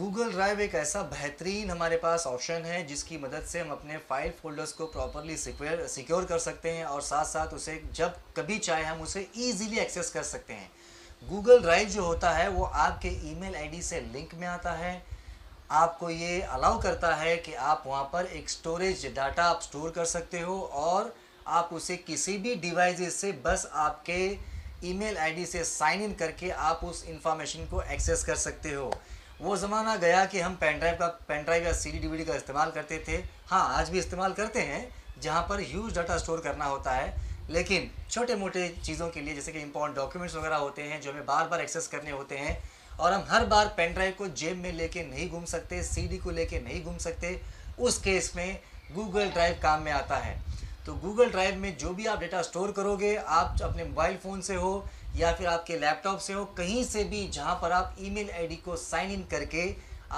Google drive एक ऐसा बेहतरीन हमारे पास ऑप्शन है जिसकी मदद से हम अपने फाइल फोल्डर्स को प्रॉपरली सिक्योर कर सकते हैं और साथ साथ उसे जब कभी चाहे हम उसे ईजिली एक्सेस कर सकते हैं गूगल ड्राइव जो होता है वो आपके ईमेल आईडी से लिंक में आता है आपको ये अलाउ करता है कि आप वहाँ पर एक स्टोरेज डाटा आप स्टोर कर सकते हो और आप उसे किसी भी डिवाइस से बस आपके ईमेल आईडी से साइन इन करके आप उस इंफॉर्मेशन को एक्सेस कर सकते हो वो ज़माना गया कि हम पेन ड्राइव का पेन ड्राइव या सी डी का इस्तेमाल करते थे हाँ आज भी इस्तेमाल करते हैं जहाँ पर ह्यूज डाटा स्टोर करना होता है लेकिन छोटे मोटे चीज़ों के लिए जैसे कि इंपॉर्टेंट डॉक्यूमेंट्स वगैरह होते हैं जो हमें बार बार एक्सेस करने होते हैं और हम हर बार पेन ड्राइव को जेब में लेके नहीं घूम सकते सीडी को लेके नहीं घूम सकते उस केस में गूगल ड्राइव काम में आता है तो गूगल ड्राइव में जो भी आप डेटा स्टोर करोगे आप अपने मोबाइल फ़ोन से हो या फिर आपके लैपटॉप से हो कहीं से भी जहां पर आप ईमेल आईडी को साइन इन करके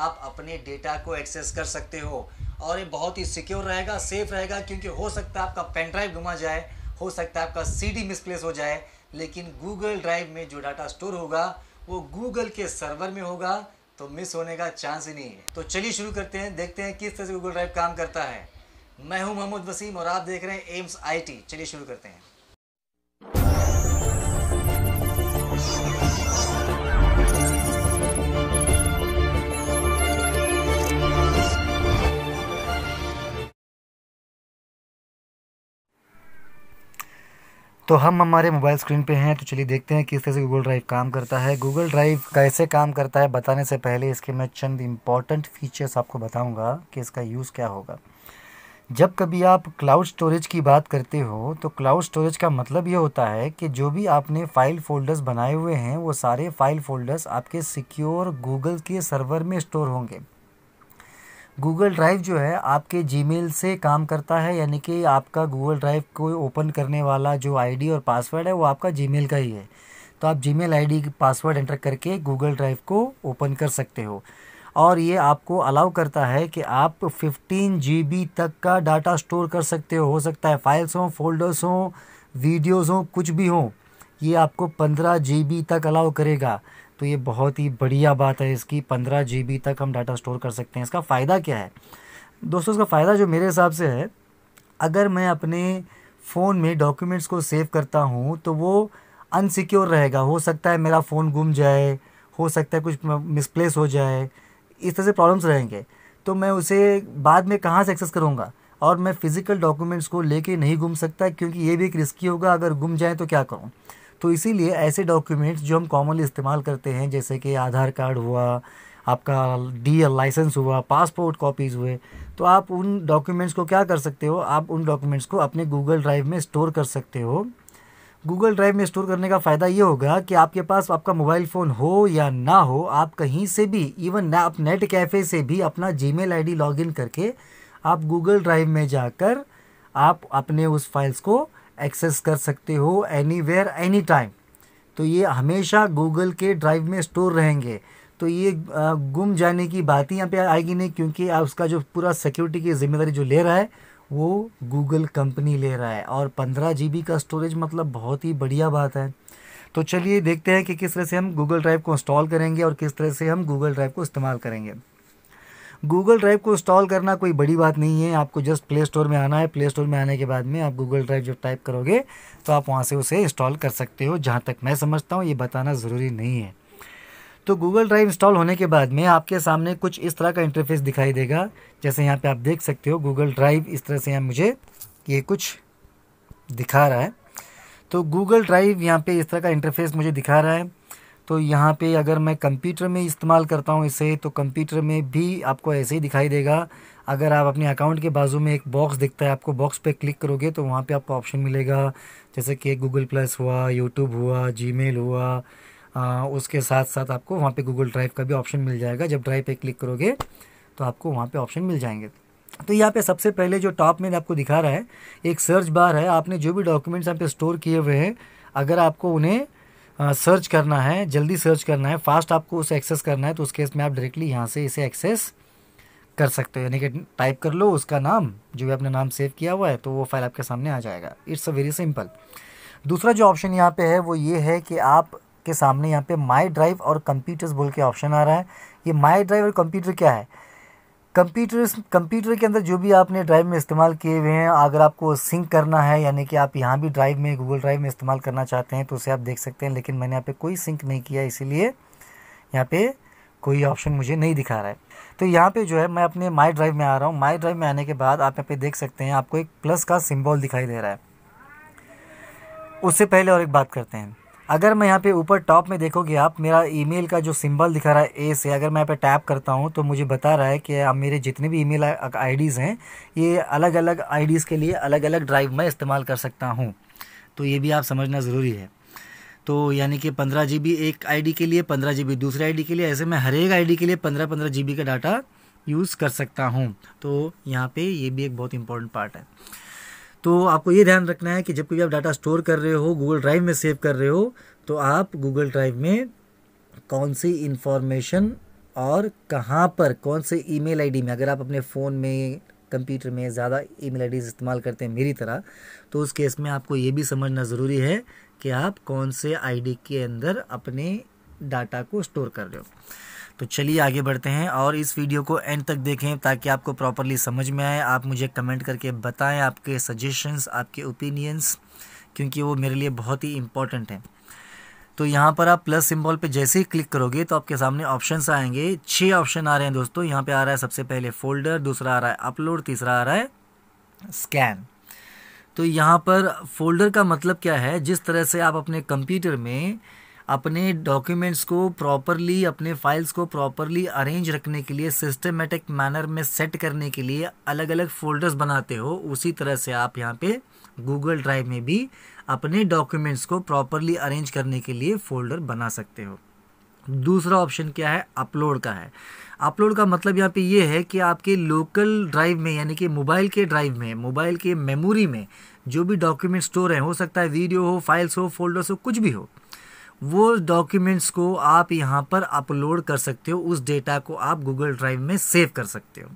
आप अपने डेटा को एक्सेस कर सकते हो और ये बहुत ही सिक्योर रहेगा सेफ रहेगा क्योंकि हो सकता है आपका पेन ड्राइव घुमा जाए हो सकता है आपका डी मिसप्लेस हो जाए लेकिन गूगल ड्राइव में जो डाटा स्टोर होगा वो गूगल के सर्वर में होगा तो मिस होने का चांस ही नहीं है तो चलिए शुरू करते हैं देखते हैं किस तरह से गूगल ड्राइव काम करता है मैं हूं मोहम्मद वसीम और आप देख रहे हैं एम्स आईटी चलिए शुरू करते हैं तो हम हमारे मोबाइल स्क्रीन पे हैं तो चलिए देखते हैं किस तरह से गूगल ड्राइव काम करता है गूगल ड्राइव कैसे काम करता है बताने से पहले इसके मैं चंद इम्पॉर्टेंट फीचर्स आपको बताऊंगा कि इसका यूज़ क्या होगा जब कभी आप क्लाउड स्टोरेज की बात करते हो तो क्लाउड स्टोरेज का मतलब ये होता है कि जो भी आपने फ़ाइल फोल्डर्स बनाए हुए हैं वो सारे फ़ाइल फोल्डर्स आपके सिक्योर गूगल के सर्वर में स्टोर होंगे गूगल ड्राइव जो है आपके जी से काम करता है यानी कि आपका गूगल ड्राइव को ओपन करने वाला जो आई और पासवर्ड है वो आपका जी का ही है तो आप जी मेल पासवर्ड एंटर करके गूगल ड्राइव को ओपन कर सकते हो और ये आपको अलाउ करता है कि आप 15 जी तक का डाटा स्टोर कर सकते हो हो सकता है फाइल्स हों फोल्डर्स हों वीडियोस हों कुछ भी हों ये आपको 15 जी तक अलाउ करेगा तो ये बहुत ही बढ़िया बात है इसकी 15 जी तक हम डाटा स्टोर कर सकते हैं इसका फ़ायदा क्या है दोस्तों इसका फ़ायदा जो मेरे हिसाब से है अगर मैं अपने फ़ोन में डॉक्यूमेंट्स को सेव करता हूँ तो वो अनसिक्योर रहेगा हो सकता है मेरा फ़ोन गुम जाए हो सकता है कुछ मिसप्लेस हो जाए इस तरह से प्रॉब्लम्स रहेंगे तो मैं उसे बाद में कहाँ से एक्सेस करूँगा और मैं फ़िज़िकल डॉक्यूमेंट्स को लेके नहीं घूम सकता क्योंकि ये भी एक रिस्की होगा अगर घूम जाए तो क्या करूँ तो इसीलिए ऐसे डॉक्यूमेंट्स जो हम कॉमनली इस्तेमाल करते हैं जैसे कि आधार कार्ड हुआ आपका डी एल लाइसेंस हुआ पासपोर्ट कॉपीज़ हुए तो आप उन डॉक्यूमेंट्स को क्या कर सकते हो आप उन डॉक्यूमेंट्स को अपने गूगल ड्राइव में स्टोर कर सकते हो गूगल ड्राइव में स्टोर करने का फ़ायदा ये होगा कि आपके पास आपका मोबाइल फ़ोन हो या ना हो आप कहीं से भी इवन आप नेट कैफ़े से भी अपना जी मेल आई लॉगिन करके आप गूगल ड्राइव में जाकर आप अपने उस फाइल्स को एक्सेस कर सकते हो एनी वेयर एनी टाइम तो ये हमेशा गूगल के ड्राइव में स्टोर रहेंगे तो ये गुम जाने की बात ही यहाँ पे आएगी नहीं क्योंकि उसका जो पूरा सिक्योरिटी की जिम्मेदारी जो ले रहा है वो गूगल कंपनी ले रहा है और पंद्रह जी का स्टोरेज मतलब बहुत ही बढ़िया बात है तो चलिए देखते हैं कि किस तरह से हम गूगल ड्राइव को इंस्टॉल करेंगे और किस तरह से हम गूगल ड्राइव को इस्तेमाल करेंगे गूगल ड्राइव को इंस्टॉल करना कोई बड़ी बात नहीं है आपको जस्ट प्ले स्टोर में आना है प्ले स्टोर में आने के बाद में आप गूगल ड्राइव जब टाइप करोगे तो आप वहाँ से उसे इंस्टॉल कर सकते हो जहाँ तक मैं समझता हूँ ये बताना ज़रूरी नहीं है तो गूगल ड्राइव इंस्टॉल होने के बाद में आपके सामने कुछ इस तरह का इंटरफेस दिखाई देगा जैसे यहाँ पे आप देख सकते हो गूगल ड्राइव इस तरह से यहाँ मुझे ये कुछ दिखा रहा है तो गूगल ड्राइव यहाँ पे इस तरह का इंटरफेस मुझे दिखा रहा है तो यहाँ पे अगर मैं कंप्यूटर में इस्तेमाल करता हूँ इसे तो कंप्यूटर में भी आपको ऐसे ही दिखाई देगा अगर आप अपने अकाउंट के बाजू में एक बॉक्स दिखता है आपको बॉक्स पे क्लिक करोगे तो वहाँ पे आपको ऑप्शन मिलेगा जैसे कि गूगल प्लस हुआ यूट्यूब हुआ जी हुआ आ, उसके साथ साथ आपको वहाँ पे गूगल ड्राइव का भी ऑप्शन मिल जाएगा जब ड्राइव पे क्लिक करोगे तो आपको वहाँ पे ऑप्शन मिल जाएंगे तो यहाँ पे सबसे पहले जो टॉप में आपको दिखा रहा है एक सर्च बार है आपने जो भी डॉक्यूमेंट्स यहाँ पे स्टोर किए हुए हैं अगर आपको उन्हें सर्च करना है जल्दी सर्च करना है फास्ट आपको उसे एक्सेस करना है तो उस केस में आप डायरेक्टली यहाँ से इसे एक्सेस कर सकते हो यानी कि टाइप कर लो उसका नाम जो भी आपने नाम सेव किया हुआ है तो वो फाइल आपके सामने आ जाएगा इट्स अ वेरी सिंपल दूसरा जो ऑप्शन यहाँ पे है वो ये है कि आप के सामने यहाँ पे माई ड्राइव और कंप्यूटर्स बोल के ऑप्शन आ रहा है ये माई ड्राइव और कंप्यूटर क्या है कंप्यूटर्स कंप्यूटर के अंदर जो भी आपने ड्राइव में इस्तेमाल किए हुए हैं अगर आपको सिंक करना है यानी कि आप यहाँ भी ड्राइव में गूगल ड्राइव में इस्तेमाल करना चाहते हैं तो उसे आप देख सकते हैं लेकिन मैंने यहाँ पे कोई सिंक नहीं किया इसीलिए यहाँ पे कोई ऑप्शन मुझे नहीं दिखा रहा है तो यहाँ पे जो है मैं अपने माई ड्राइव में आ रहा हूँ माई ड्राइव में आने के बाद आप यहाँ पे देख सकते हैं आपको एक प्लस का सिम्बॉल दिखाई दे रहा है उससे पहले और एक बात करते हैं अगर मैं यहाँ पे ऊपर टॉप में देखोगे आप मेरा ईमेल का जो सिंबल दिखा रहा है ए से अगर मैं यहाँ पे टैप करता हूँ तो मुझे बता रहा है कि आप मेरे जितने भी ईमेल आईडीज़ हैं ये अलग अलग आईडीज़ के लिए अलग अलग ड्राइव में इस्तेमाल कर सकता हूँ तो ये भी आप समझना ज़रूरी है तो यानी कि पंद्रह जी एक आई के लिए पंद्रह जी दूसरे आई के लिए ऐसे मैं हर एक आई के लिए पंद्रह पंद्रह जी का डाटा यूज़ कर सकता हूँ तो यहाँ पर ये भी एक बहुत इंपॉर्टेंट पार्ट है तो आपको ये ध्यान रखना है कि जब कोई आप डाटा स्टोर कर रहे हो गूगल ड्राइव में सेव कर रहे हो तो आप गूगल ड्राइव में कौन सी इन्फॉर्मेशन और कहाँ पर कौन से ईमेल आईडी में अगर आप अपने फ़ोन में कंप्यूटर में ज़्यादा ईमेल आईडीज इस्तेमाल करते हैं मेरी तरह तो उस केस में आपको ये भी समझना ज़रूरी है कि आप कौन से आईडी के अंदर अपने डाटा को स्टोर कर रहे हो तो चलिए आगे बढ़ते हैं और इस वीडियो को एंड तक देखें ताकि आपको प्रॉपरली समझ में आए आप मुझे कमेंट करके बताएं आपके सजेशंस आपके ओपिनियंस क्योंकि वो मेरे लिए बहुत ही इम्पॉर्टेंट हैं तो यहाँ पर आप प्लस सिंबल पे जैसे ही क्लिक करोगे तो आपके सामने ऑप्शंस आएंगे छः ऑप्शन आ रहे हैं दोस्तों यहाँ पे आ रहा है सबसे पहले फोल्डर दूसरा आ रहा है अपलोड तीसरा आ रहा है स्कैन तो यहाँ पर फोल्डर का मतलब क्या है जिस तरह से आप अपने कंप्यूटर में अपने डॉक्यूमेंट्स को प्रॉपरली अपने फाइल्स को प्रॉपरली अरेंज रखने के लिए सिस्टमेटिक मैनर में सेट करने के लिए अलग अलग फोल्डर्स बनाते हो उसी तरह से आप यहाँ पे गूगल ड्राइव में भी अपने डॉक्यूमेंट्स को प्रॉपरली अरेंज करने के लिए फोल्डर बना सकते हो दूसरा ऑप्शन क्या है अपलोड का है अपलोड का मतलब यहाँ पे ये है कि आपके लोकल ड्राइव में यानी कि मोबाइल के ड्राइव में मोबाइल के मेमोरी में जो भी डॉक्यूमेंट स्टोर हैं हो सकता है वीडियो हो फाइल्स हो फोल्डर्स हो कुछ भी हो वो डॉक्यूमेंट्स को आप यहाँ पर अपलोड कर सकते हो उस डेटा को आप गूगल ड्राइव में सेव कर सकते हो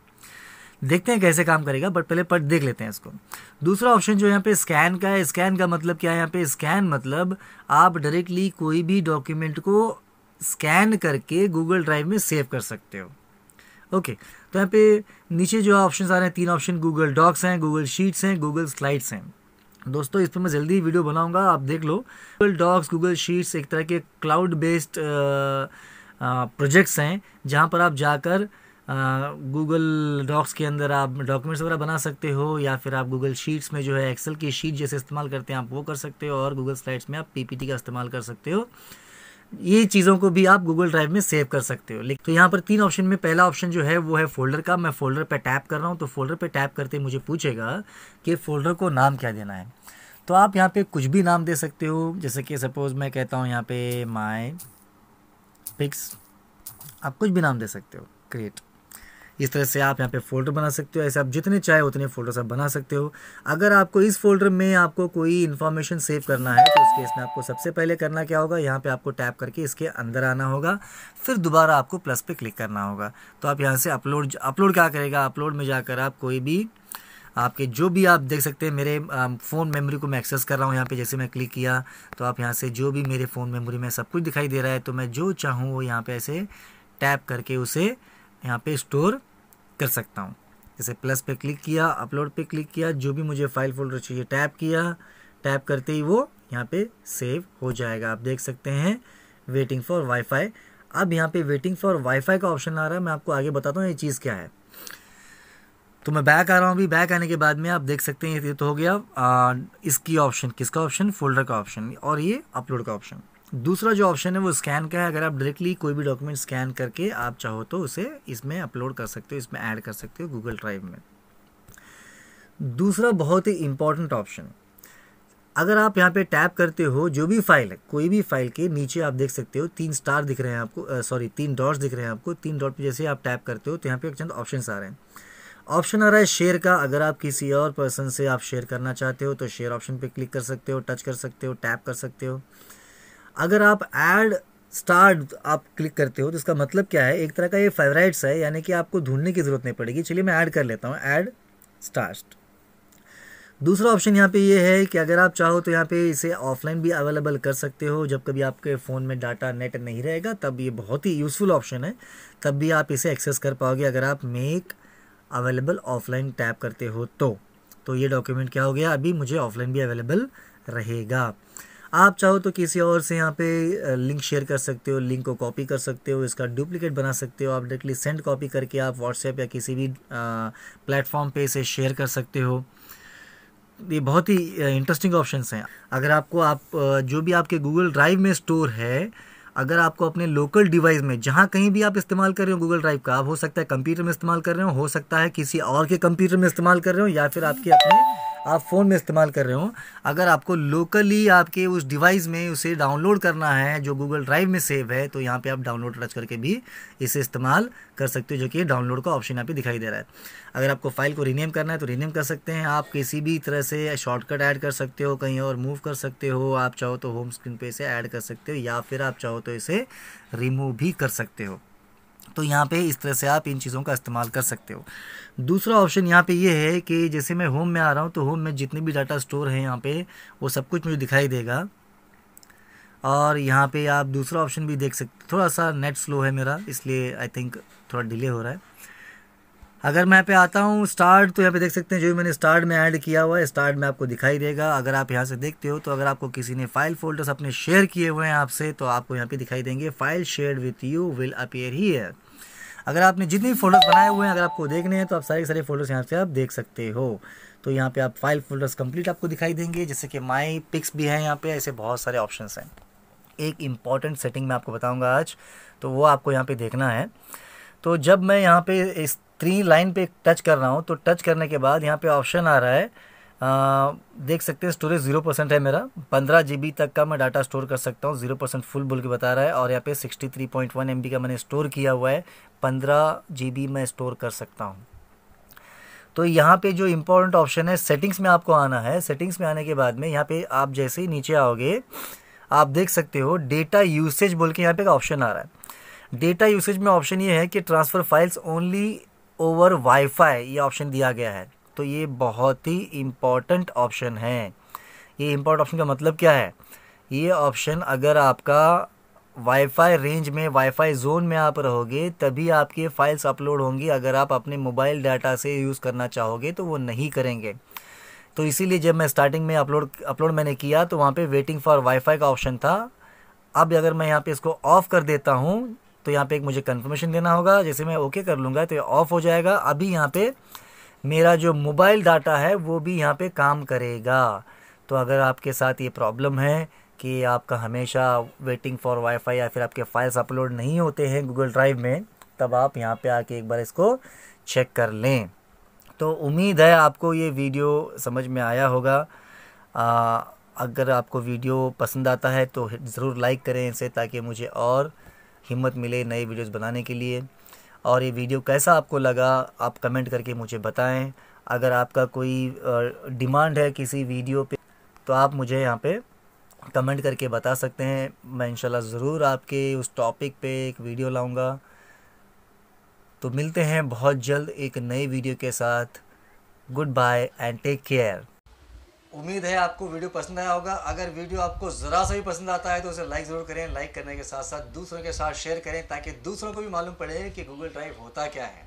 देखते हैं कैसे काम करेगा बट पहले पर देख लेते हैं इसको दूसरा ऑप्शन जो यहाँ पे स्कैन का है स्कैन का मतलब क्या है यहाँ पे स्कैन मतलब आप डायरेक्टली कोई भी डॉक्यूमेंट को स्कैन करके गूगल ड्राइव में सेव कर सकते हो ओके तो यहाँ पे नीचे जो ऑप्शन आ रहे हैं तीन ऑप्शन गूगल डॉक्स हैं गूगल शीट्स हैं गूगल स्लाइड्स हैं दोस्तों इस पर मैं जल्दी वीडियो बनाऊंगा आप देख लो गूगल डॉक्स गूगल शीट्स एक तरह के क्लाउड बेस्ड प्रोजेक्ट्स हैं जहाँ पर आप जाकर गूगल डॉक्स के अंदर आप डॉक्यूमेंट्स वगैरह बना सकते हो या फिर आप गूगल शीट्स में जो है एक्सेल की शीट जैसे इस्तेमाल करते हैं आप वो कर सकते हो और गूगल स्लाइड्स में आप पीपीटी का इस्तेमाल कर सकते हो ये चीज़ों को भी आप गूगल ड्राइव में सेव कर सकते हो लेकिन तो यहाँ पर तीन ऑप्शन में पहला ऑप्शन जो है वो है फोल्डर का मैं फोल्डर पर टैप कर रहा हूँ तो फोल्डर पर टैप करते मुझे पूछेगा कि फ़ोल्डर को नाम क्या देना है तो आप यहाँ पे कुछ भी नाम दे सकते हो जैसे कि सपोज़ मैं कहता हूँ यहाँ पे माई पिक्स आप कुछ भी नाम दे सकते हो क्रिएट इस तरह से आप यहाँ पे फोल्डर बना सकते हो ऐसे आप जितने चाहे उतने फोल्डर्स आप बना सकते हो अगर आपको इस फोल्डर में आपको कोई इन्फॉर्मेशन सेव करना है तो उस केस में आपको सबसे पहले करना क्या होगा यहाँ पर आपको टैप करके इसके अंदर आना होगा फिर दोबारा आपको प्लस पे क्लिक करना होगा तो आप यहाँ से अपलोड अपलोड क्या करेगा अपलोड में जाकर आप कोई भी आपके जो भी आप देख सकते हैं मेरे फ़ोन मेमोरी को मैं एक्सेस कर रहा हूँ यहाँ पे जैसे मैं क्लिक किया तो आप यहाँ से जो भी मेरे फ़ोन मेमोरी में सब कुछ दिखाई दे रहा है तो मैं जो चाहूँ वो यहाँ पे ऐसे टैप करके उसे यहाँ पे स्टोर कर सकता हूँ जैसे प्लस पे क्लिक किया अपलोड पे क्लिक किया जो भी मुझे फाइल फोल्डर चाहिए टैप किया टैप करते ही वो यहाँ पे सेव हो जाएगा आप देख सकते हैं वेटिंग फॉर वाईफाई अब यहाँ पे वेटिंग फॉर वाईफाई का ऑप्शन आ रहा है मैं आपको आगे बताता हूँ ये चीज़ क्या है तो मैं बैक आ रहा हूँ अभी बैक आने के बाद में आप देख सकते हैं ये तो हो गया आ, इसकी ऑप्शन किसका ऑप्शन फोल्डर का ऑप्शन और ये अपलोड का ऑप्शन दूसरा जो ऑप्शन है वो स्कैन का है अगर आप डायरेक्टली कोई भी डॉक्यूमेंट स्कैन करके आप चाहो तो उसे इसमें अपलोड कर सकते हो इसमें ऐड कर सकते हो गूगल ड्राइव में दूसरा बहुत ही इंपॉर्टेंट ऑप्शन अगर आप यहाँ पे टैप करते हो जो भी फाइल है कोई भी फाइल के नीचे आप देख सकते हो तीन स्टार दिख रहे हैं आपको सॉरी तीन डॉट्स दिख रहे हैं आपको तीन डॉट पे जैसे आप टैप करते हो तो यहाँ पे चंद ऑप्शन आ रहे हैं ऑप्शन आ रहा है शेयर का अगर आप किसी और पर्सन से आप शेयर करना चाहते हो तो शेयर ऑप्शन पर क्लिक कर सकते हो टच कर सकते हो टैप कर सकते हो अगर आप ऐड स्टार्ट आप क्लिक करते हो तो इसका मतलब क्या है एक तरह का ये फेवराइट्स है यानी कि आपको ढूंढने की ज़रूरत नहीं पड़ेगी चलिए मैं ऐड कर लेता हूँ ऐड स्टार्ट दूसरा ऑप्शन यहाँ पे ये है कि अगर आप चाहो तो यहाँ पे इसे ऑफलाइन भी अवेलेबल कर सकते हो जब कभी आपके फ़ोन में डाटा नेट नहीं रहेगा तब ये बहुत ही यूज़फुल ऑप्शन है तब भी आप इसे एक्सेस कर पाओगे अगर आप मेक अवेलेबल ऑफलाइन टैप करते हो तो तो ये डॉक्यूमेंट क्या हो गया अभी मुझे ऑफलाइन भी अवेलेबल रहेगा आप चाहो तो किसी और से यहाँ पे लिंक शेयर कर सकते हो लिंक को कॉपी कर सकते हो इसका डुप्लीकेट बना सकते हो आप डायरेक्टली सेंड कॉपी करके आप व्हाट्सएप या किसी भी प्लेटफॉर्म पे इसे शेयर कर सकते हो ये बहुत ही इंटरेस्टिंग ऑप्शन हैं अगर आपको आप जो भी आपके गूगल ड्राइव में स्टोर है अगर आपको अपने लोकल डिवाइस में जहाँ कहीं भी आप इस्तेमाल कर रहे हो गूगल ड्राइव का आप हो सकता है कंप्यूटर में इस्तेमाल कर रहे हो हो सकता है किसी और के कंप्यूटर में इस्तेमाल कर रहे हो या फिर आपके अपने आप फ़ोन में इस्तेमाल कर रहे हो अगर आपको लोकली आपके उस डिवाइस में उसे डाउनलोड करना है जो गूगल ड्राइव में सेव है तो यहाँ पे आप डाउनलोड टच करके भी इसे इस्तेमाल कर सकते हो जो कि डाउनलोड का ऑप्शन यहाँ पे दिखाई दे रहा है अगर आपको फाइल को रीनेम करना है तो रीनेम कर सकते हैं आप किसी भी तरह से शॉर्टकट ऐड कर सकते हो कहीं और मूव कर सकते हो आप चाहो तो होम स्क्रीन पर इसे ऐड कर सकते हो या फिर आप चाहो तो इसे रिमूव भी कर सकते हो तो यहाँ पे इस तरह से आप इन चीज़ों का इस्तेमाल कर सकते हो दूसरा ऑप्शन यहाँ पे ये यह है कि जैसे मैं होम में आ रहा हूँ तो होम में जितने भी डाटा स्टोर हैं यहाँ पे वो सब कुछ मुझे दिखाई देगा और यहाँ पे आप दूसरा ऑप्शन भी देख सकते थोड़ा सा नेट स्लो है मेरा इसलिए आई थिंक थोड़ा डिले हो रहा है अगर मैं यहाँ पे आता हूँ स्टार्ट तो यहाँ पे देख सकते हैं जो भी मैंने स्टार्ट में ऐड किया हुआ है स्टार्ट में आपको दिखाई देगा अगर आप यहाँ से देखते हो तो अगर आपको किसी ने फाइल फोल्डर्स अपने शेयर किए हुए हैं आपसे तो आपको यहाँ पे दिखाई देंगे file share with you will appear ही है अगर आपने जितने भी फोल्डर्स बनाए हुए हैं अगर आपको देखने हैं तो आप सारे सारे फोल्डर्स यहाँ से आप देख सकते हो तो यहाँ पर आप फाइल फोल्डर्स कम्प्लीट आपको दिखाई देंगे जैसे कि माई पिक्स भी हैं यहाँ पर ऐसे बहुत सारे ऑप्शन हैं एक इम्पॉर्टेंट सेटिंग मैं आपको बताऊँगा आज तो वो आपको यहाँ पर देखना है तो जब मैं यहाँ पे इस थ्री लाइन पे टच कर रहा हूँ तो टच करने के बाद यहाँ पे ऑप्शन आ रहा है आ, देख सकते हैं स्टोरेज जीरो परसेंट है मेरा पंद्रह जी तक का मैं डाटा स्टोर कर सकता हूँ जीरो परसेंट फुल बोल के बता रहा है और यहाँ पे sixty three point one M B का मैंने स्टोर किया हुआ है पंद्रह जी मैं स्टोर कर सकता हूँ तो यहाँ पे जो इम्पोर्टेंट ऑप्शन है सेटिंग्स में आपको आना है सेटिंग्स में आने के बाद में यहाँ पे आप जैसे ही नीचे आओगे आप देख सकते हो डेटा यूसेज बोल के यहाँ पे ऑप्शन आ रहा है डेटा यूसेज में ऑप्शन ये है कि transfer files only over wifi ये ऑप्शन दिया गया है तो ये बहुत ही इम्पॉर्टेंट ऑप्शन है ये इम्पॉर्टेंट ऑप्शन का मतलब क्या है ये ऑप्शन अगर आपका वाईफाई रेंज में वाईफाई जोन में आप रहोगे तभी आपके फाइल्स अपलोड होंगी अगर आप अपने मोबाइल डाटा से यूज़ करना चाहोगे तो वो नहीं करेंगे तो इसीलिए जब मैं स्टार्टिंग में अपलोड अपलोड मैंने किया तो वहाँ पे वेटिंग फॉर वाईफाई का ऑप्शन था अब अगर मैं यहाँ पे इसको ऑफ़ कर देता हूँ तो यहाँ पे एक मुझे कन्फर्मेशन देना होगा जैसे मैं ओके कर लूँगा तो ये ऑफ़ हो जाएगा अभी यहाँ पे मेरा जो मोबाइल डाटा है वो भी यहाँ पे काम करेगा तो अगर आपके साथ ये प्रॉब्लम है कि आपका हमेशा वेटिंग फॉर वाईफाई या फिर आपके फाइल्स अपलोड नहीं होते हैं गूगल ड्राइव में तब आप यहाँ पे आके एक बार इसको चेक कर लें तो उम्मीद है आपको ये वीडियो समझ में आया होगा आ, अगर आपको वीडियो पसंद आता है तो ज़रूर लाइक करें इसे ताकि मुझे और हिम्मत मिले नए वीडियोस बनाने के लिए और ये वीडियो कैसा आपको लगा आप कमेंट करके मुझे बताएं अगर आपका कोई डिमांड है किसी वीडियो पे तो आप मुझे यहाँ पे कमेंट करके बता सकते हैं मैं इनशाला ज़रूर आपके उस टॉपिक पे एक वीडियो लाऊंगा तो मिलते हैं बहुत जल्द एक नई वीडियो के साथ goodbye and take care उम्मीद है आपको वीडियो पसंद आया होगा अगर वीडियो आपको ज़रा सा भी पसंद आता है तो उसे लाइक ज़रूर करें लाइक करने के साथ साथ दूसरों के साथ शेयर करें ताकि दूसरों को भी मालूम पड़े कि गूगल ड्राइव होता क्या है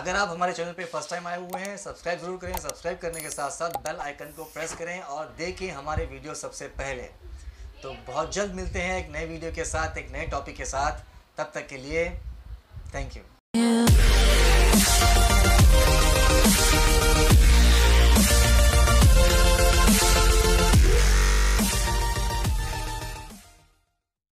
अगर आप हमारे चैनल पे फर्स्ट टाइम आए हुए हैं सब्सक्राइब जरूर करें सब्सक्राइब करने के साथ साथ बेल आइकन को प्रेस करें और देखें हमारे वीडियो सबसे पहले तो बहुत जल्द मिलते हैं एक नए वीडियो के साथ एक नए टॉपिक के साथ तब तक के लिए थैंक यू